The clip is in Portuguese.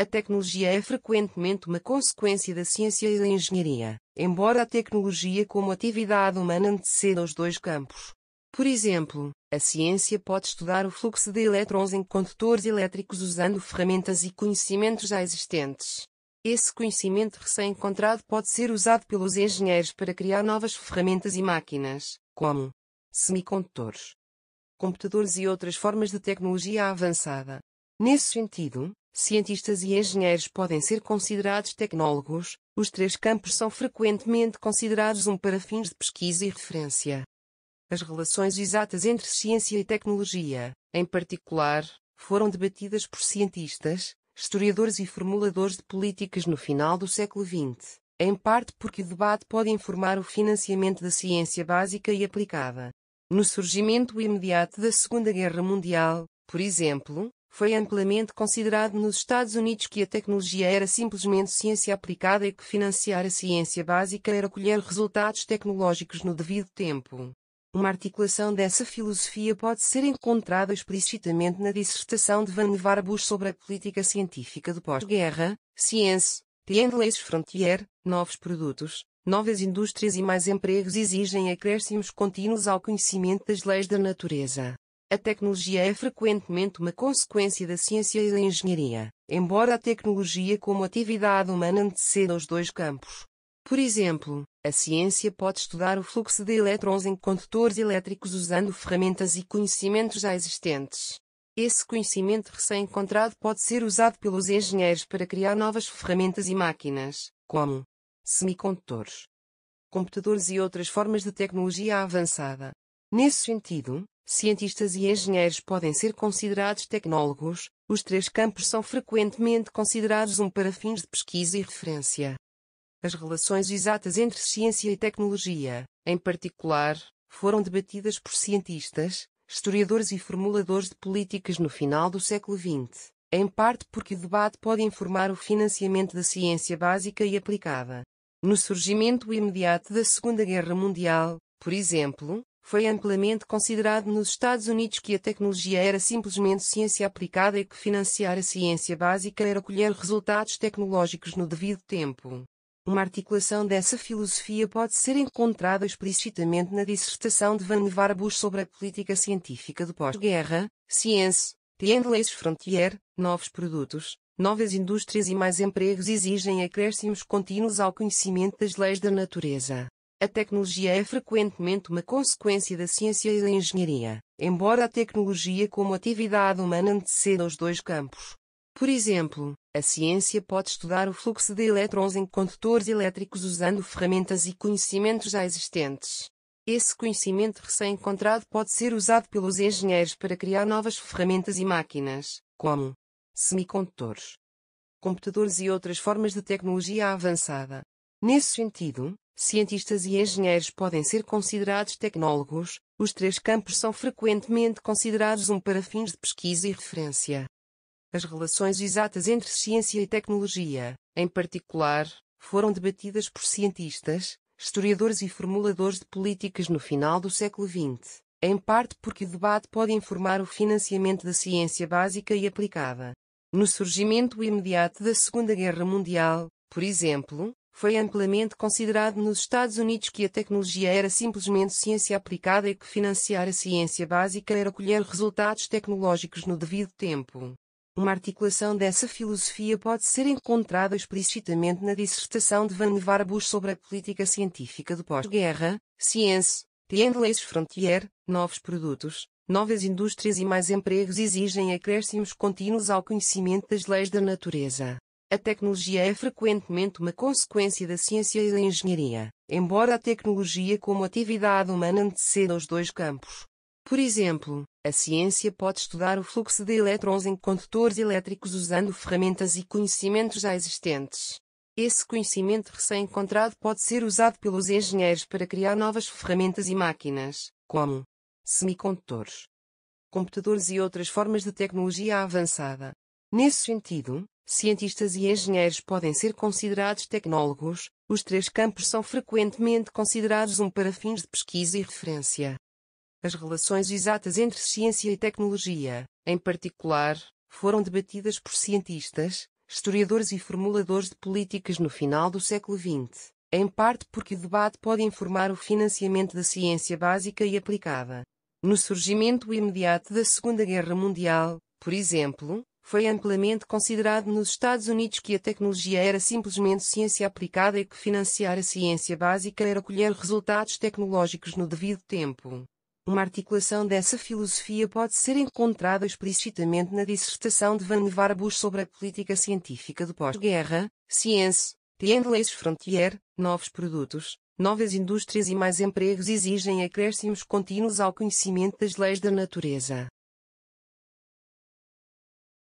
A tecnologia é frequentemente uma consequência da ciência e da engenharia, embora a tecnologia como atividade humana anteceda os dois campos. Por exemplo, a ciência pode estudar o fluxo de elétrons em condutores elétricos usando ferramentas e conhecimentos já existentes. Esse conhecimento recém-encontrado pode ser usado pelos engenheiros para criar novas ferramentas e máquinas, como semicondutores, computadores e outras formas de tecnologia avançada. Nesse sentido, Cientistas e engenheiros podem ser considerados tecnólogos, os três campos são frequentemente considerados um para fins de pesquisa e referência. As relações exatas entre ciência e tecnologia, em particular, foram debatidas por cientistas, historiadores e formuladores de políticas no final do século XX, em parte porque o debate pode informar o financiamento da ciência básica e aplicada. No surgimento imediato da Segunda Guerra Mundial, por exemplo, foi amplamente considerado nos Estados Unidos que a tecnologia era simplesmente ciência aplicada e que financiar a ciência básica era colher resultados tecnológicos no devido tempo. Uma articulação dessa filosofia pode ser encontrada explicitamente na dissertação de Van Bush sobre a política científica do pós-guerra, Ciência, The Endless Frontier, Novos Produtos, Novas indústrias e mais empregos exigem acréscimos contínuos ao conhecimento das leis da natureza. A tecnologia é frequentemente uma consequência da ciência e da engenharia, embora a tecnologia como atividade humana anteceda os dois campos. Por exemplo, a ciência pode estudar o fluxo de elétrons em condutores elétricos usando ferramentas e conhecimentos já existentes. Esse conhecimento recém-encontrado pode ser usado pelos engenheiros para criar novas ferramentas e máquinas, como semicondutores, computadores e outras formas de tecnologia avançada. Nesse sentido, cientistas e engenheiros podem ser considerados tecnólogos, os três campos são frequentemente considerados um para fins de pesquisa e referência. As relações exatas entre ciência e tecnologia, em particular, foram debatidas por cientistas, historiadores e formuladores de políticas no final do século XX, em parte porque o debate pode informar o financiamento da ciência básica e aplicada. No surgimento imediato da Segunda Guerra Mundial, por exemplo, foi amplamente considerado nos Estados Unidos que a tecnologia era simplesmente ciência aplicada e que financiar a ciência básica era colher resultados tecnológicos no devido tempo. Uma articulação dessa filosofia pode ser encontrada explicitamente na dissertação de Van Bush sobre a política científica de pós-guerra, Ciência, The Endless Frontier, Novos Produtos, Novas Indústrias e Mais Empregos exigem acréscimos contínuos ao conhecimento das leis da natureza. A tecnologia é frequentemente uma consequência da ciência e da engenharia, embora a tecnologia como atividade humana anteceda os dois campos. Por exemplo, a ciência pode estudar o fluxo de elétrons em condutores elétricos usando ferramentas e conhecimentos já existentes. Esse conhecimento recém-encontrado pode ser usado pelos engenheiros para criar novas ferramentas e máquinas, como semicondutores, computadores e outras formas de tecnologia avançada. Nesse sentido, cientistas e engenheiros podem ser considerados tecnólogos, os três campos são frequentemente considerados um para fins de pesquisa e referência. As relações exatas entre ciência e tecnologia, em particular, foram debatidas por cientistas, historiadores e formuladores de políticas no final do século XX, em parte porque o debate pode informar o financiamento da ciência básica e aplicada. No surgimento imediato da Segunda Guerra Mundial, por exemplo, foi amplamente considerado nos Estados Unidos que a tecnologia era simplesmente ciência aplicada e que financiar a ciência básica era colher resultados tecnológicos no devido tempo. Uma articulação dessa filosofia pode ser encontrada explicitamente na dissertação de Van Bush sobre a política científica do pós-guerra, Ciência, The Endless Frontier, Novos Produtos, Novas Indústrias e Mais Empregos exigem acréscimos contínuos ao conhecimento das leis da natureza. A tecnologia é frequentemente uma consequência da ciência e da engenharia, embora a tecnologia como atividade humana anteceda os dois campos. Por exemplo, a ciência pode estudar o fluxo de elétrons em condutores elétricos usando ferramentas e conhecimentos já existentes. Esse conhecimento recém-encontrado pode ser usado pelos engenheiros para criar novas ferramentas e máquinas, como semicondutores, computadores e outras formas de tecnologia avançada. Nesse sentido, Cientistas e engenheiros podem ser considerados tecnólogos, os três campos são frequentemente considerados um para fins de pesquisa e referência. As relações exatas entre ciência e tecnologia, em particular, foram debatidas por cientistas, historiadores e formuladores de políticas no final do século XX, em parte porque o debate pode informar o financiamento da ciência básica e aplicada. No surgimento imediato da Segunda Guerra Mundial, por exemplo, foi amplamente considerado nos Estados Unidos que a tecnologia era simplesmente ciência aplicada e que financiar a ciência básica era colher resultados tecnológicos no devido tempo. Uma articulação dessa filosofia pode ser encontrada explicitamente na dissertação de Van Bush sobre a política científica do pós-guerra, Ciência, The Endless Frontier, Novos Produtos, Novas Indústrias e Mais Empregos exigem acréscimos contínuos ao conhecimento das leis da natureza.